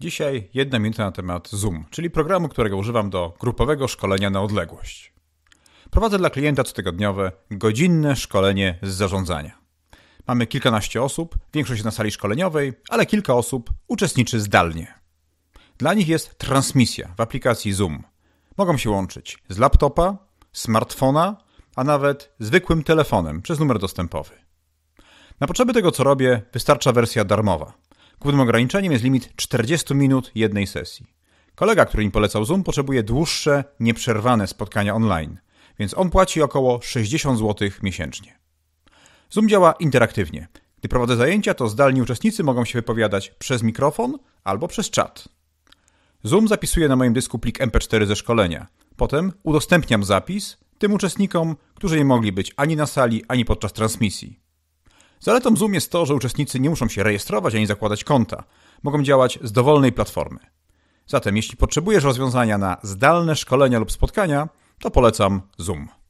Dzisiaj jedna minuta na temat Zoom, czyli programu, którego używam do grupowego szkolenia na odległość. Prowadzę dla klienta cotygodniowe, godzinne szkolenie z zarządzania. Mamy kilkanaście osób, większość na sali szkoleniowej, ale kilka osób uczestniczy zdalnie. Dla nich jest transmisja w aplikacji Zoom. Mogą się łączyć z laptopa, smartfona, a nawet zwykłym telefonem przez numer dostępowy. Na potrzeby tego, co robię, wystarcza wersja darmowa – Głównym ograniczeniem jest limit 40 minut jednej sesji. Kolega, który mi polecał Zoom, potrzebuje dłuższe, nieprzerwane spotkania online, więc on płaci około 60 zł miesięcznie. Zoom działa interaktywnie. Gdy prowadzę zajęcia, to zdalni uczestnicy mogą się wypowiadać przez mikrofon albo przez czat. Zoom zapisuje na moim dysku plik MP4 ze szkolenia. Potem udostępniam zapis tym uczestnikom, którzy nie mogli być ani na sali, ani podczas transmisji. Zaletą Zoom jest to, że uczestnicy nie muszą się rejestrować ani zakładać konta. Mogą działać z dowolnej platformy. Zatem jeśli potrzebujesz rozwiązania na zdalne szkolenia lub spotkania, to polecam Zoom.